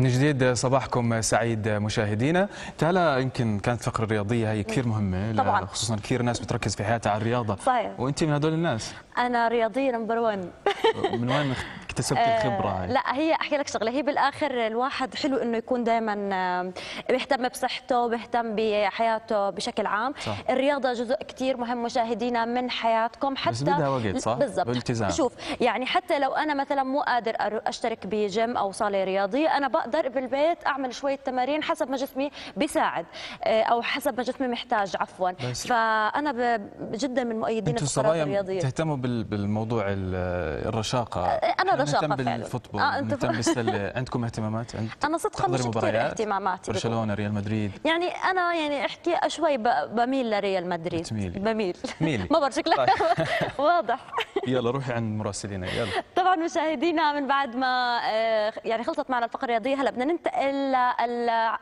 من جديد صباحكم سعيد مشاهدينا تعالى يمكن كانت فقرة الرياضية هي كثير مهمة طبعا خصوصا كثير ناس بتركز في حياتها على الرياضة صحيح وانت من هدول الناس انا رياضية نمبر 1 من وين اكتسبت آه الخبره هاي. لا هي احكي لك شغله هي بالاخر الواحد حلو انه يكون دائما آه، بيهتم بصحته بيهتم بحياته بشكل عام صح. الرياضه جزء كثير مهم مشاهدينا من حياتكم حتى بس بدها وقت صح بالضبط والتزام شوف يعني حتى لو انا مثلا مو قادر اشترك بجيم او صاله رياضيه انا بقدر بالبيت اعمل شويه تمارين حسب ما جسمي بيساعد آه، او حسب ما جسمي محتاج عفوا بس. فانا جدا من مؤيدين الصلاه الرياضيه تهتموا بالموضوع الرشاقه انا رشاقه فعلا بالفوتبول آه انت مهتم بالسله عندكم اهتمامات عند انا صدقا مش كثير اهتماماتي برشلونه ريال مدريد يعني انا يعني احكي شوي بميل لريال مدريد بتميلي. بميل ميلي. ما بعرف شكلك طيب. واضح يلا روحي عند مراسلينا يلا طبعا مشاهدينا من بعد ما آه، يعني خلصت معنا الفقره الرياضيه هلا بدنا ننتقل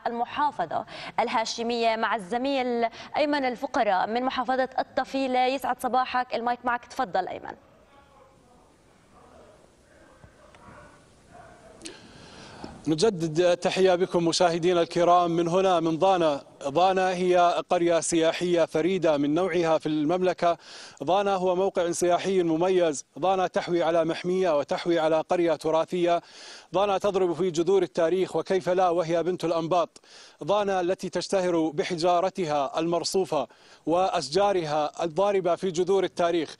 للمحافظه الهاشميه مع الزميل ايمن الفقراء من محافظه الطفيله يسعد صباحك المايك معك تفضل ايمن نجدد تحية بكم مشاهدينا الكرام من هنا من ضانا ضانا هي قرية سياحية فريدة من نوعها في المملكة ضانا هو موقع سياحي مميز ضانا تحوي على محمية وتحوي على قرية تراثية ضانا تضرب في جذور التاريخ وكيف لا وهي بنت الأنباط ضانا التي تشتهر بحجارتها المرصوفة وأشجارها الضاربة في جذور التاريخ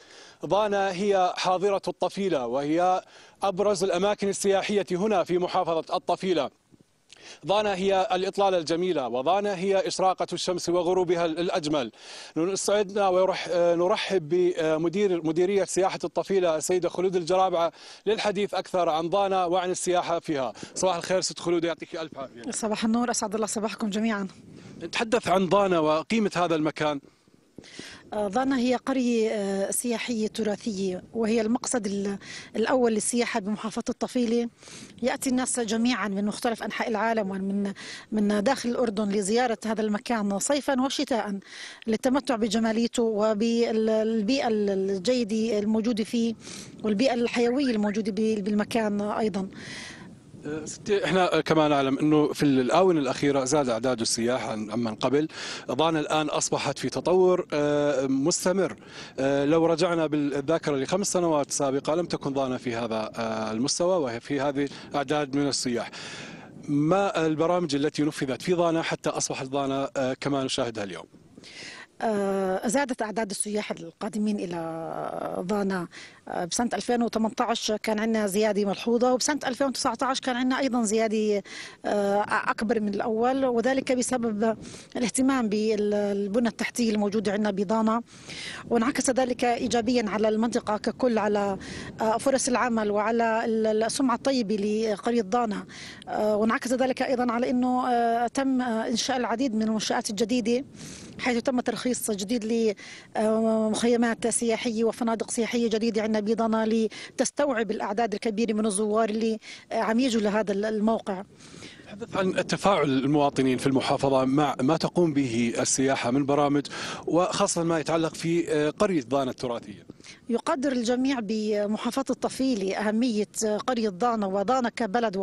ضانا هي حاضرة الطفيلة وهي أبرز الأماكن السياحية هنا في محافظة الطفيلة ضانا هي الإطلالة الجميلة وضانا هي إشراقة الشمس وغروبها الأجمل نستعدنا ونرحب آه، بمدير مديرية سياحة الطفيلة السيدة خلود الجرابعة للحديث أكثر عن ضانا وعن السياحة فيها صباح الخير ست خلود يعطيك ألف عافية صباح النور أسعد الله صباحكم جميعا نتحدث عن ضانا وقيمة هذا المكان آه، ظانا هي قرية آه، سياحية تراثية وهي المقصد الأول للسياحة بمحافظة الطفيلة يأتي الناس جميعا من مختلف أنحاء العالم ومن من داخل الأردن لزيارة هذا المكان صيفا وشتاء للتمتع بجماليته وبالبيئة الجيدة الموجودة فيه والبيئة الحيوية الموجودة بالمكان أيضا ستي احنا كما نعلم انه في الاونه الاخيره زاد اعداد السياح من قبل، ضانا الان اصبحت في تطور آه، مستمر، آه، لو رجعنا بالذاكره لخمس سنوات سابقه لم تكن ضانا في هذا آه، المستوى وهي في هذه اعداد من السياح. ما البرامج التي نفذت في ضانا حتى اصبحت ضانا كما نشاهدها اليوم؟ آه، زادت أعداد السياح القادمين إلى آه، ضانا آه، بسنة 2018 كان عندنا زيادة ملحوظة وبسنة 2019 كان عندنا أيضا زيادة أكبر من الأول وذلك بسبب الاهتمام بالبنى التحتية الموجودة عندنا بضانا وانعكس ذلك إيجابيا على المنطقة ككل على فرص العمل وعلى السمعة الطيبة لقرية ضانا وانعكس ذلك أيضا على أنه تم إنشاء العديد من المنشآت الجديدة حيث تم ترخيص جديد لمخيمات سياحيه وفنادق سياحيه جديده عندنا بيضنا لتستوعب الاعداد الكبيره من الزوار اللي عم يجوا لهذا الموقع. تحدث عن تفاعل المواطنين في المحافظة مع ما تقوم به السياحة من برامج وخاصة ما يتعلق في قرية ضانة التراثية يقدر الجميع بمحافظة الطفيلة أهمية قرية ضانا وضانا كبلد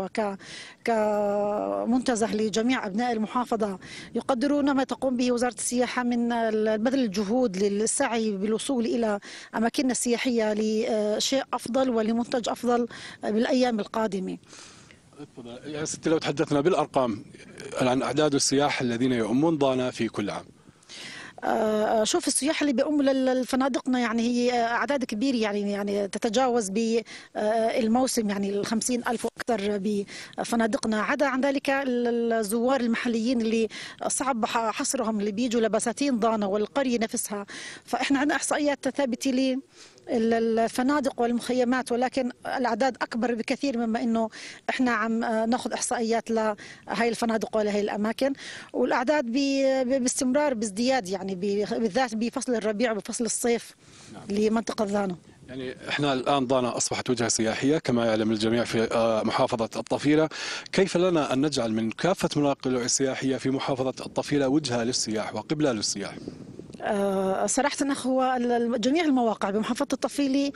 وكمنتزه لجميع أبناء المحافظة يقدرون ما تقوم به وزارة السياحة من بذل الجهود للسعي بالوصول إلى أماكننا السياحية لشيء أفضل ولمنتج أفضل بالأيام القادمة يا ستي لو تحدثنا بالأرقام عن أعداد السياح الذين يؤمون ضانا في كل عام آه، آه، شوف السياح اللي بيقوموا لفنادقنا يعني هي آه، اعداد كبيره يعني يعني تتجاوز بالموسم يعني ال ألف واكثر بفنادقنا عدا عن ذلك الزوار المحليين اللي صعب حصرهم اللي بيجوا لبساتين ضانه والقريه نفسها فاحنا عندنا احصائيات ثابته ل الفنادق والمخيمات ولكن الاعداد اكبر بكثير مما انه احنا عم ناخذ احصائيات لهي الفنادق ولهي الاماكن والاعداد باستمرار بازدياد يعني يعني بالذات بفصل الربيع وبفصل الصيف نعم. لمنطقه ضانه يعني احنا الان ضانا اصبحت وجهه سياحيه كما يعلم الجميع في آه، محافظه الطفيله، كيف لنا ان نجعل من كافه مناقل السياحيه في محافظه الطفيله وجهه للسياح وقبله للسياح؟ آه، صراحة هو جميع المواقع بمحافظة الطفيلة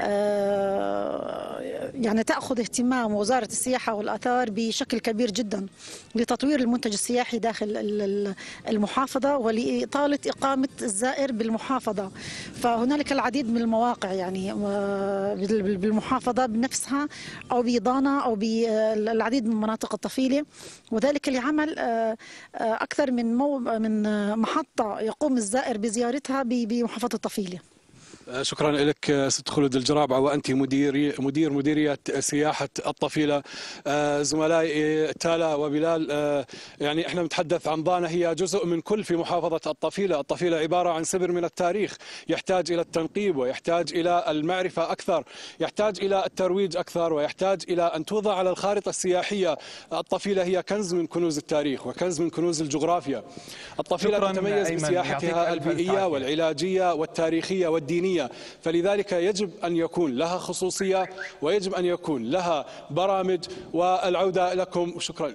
آه، يعني تأخذ اهتمام وزارة السياحة والآثار بشكل كبير جدا لتطوير المنتج السياحي داخل المحافظة ولإطالة إقامة الزائر بالمحافظة فهنالك العديد من المواقع يعني آه، بالمحافظة بنفسها أو بضانا أو بالعديد من مناطق الطفيلة وذلك لعمل أكثر من من محطة يقوم الزائر الزائر بزيارتها بمحافظة الطفيله آه، شكرا لك آه، سيد خلود الجرابعه وانت مدير مدير مديريه سياحه الطفيله آه، زملائي تالا وبلال يعني احنا نتحدث عن ضانه هي جزء من كل في محافظه الطفيله، الطفيله عباره عن سبر من التاريخ يحتاج الى التنقيب ويحتاج الى المعرفه اكثر، يحتاج الى الترويج اكثر ويحتاج الى ان توضع على الخارطه السياحيه، الطفيله هي كنز من كنوز التاريخ وكنز من كنوز الجغرافيا. الطفيله تتميز بسياحتها البيئيه والعلاجيه والتاريخيه والدينيه الإسلامية فلذلك يجب أن يكون لها خصوصية ويجب أن يكون لها برامج والعودة لكم شكرا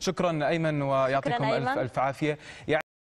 شكرا أيمن ويعطيكم شكرا أيمن. ألف, ألف عافية يعني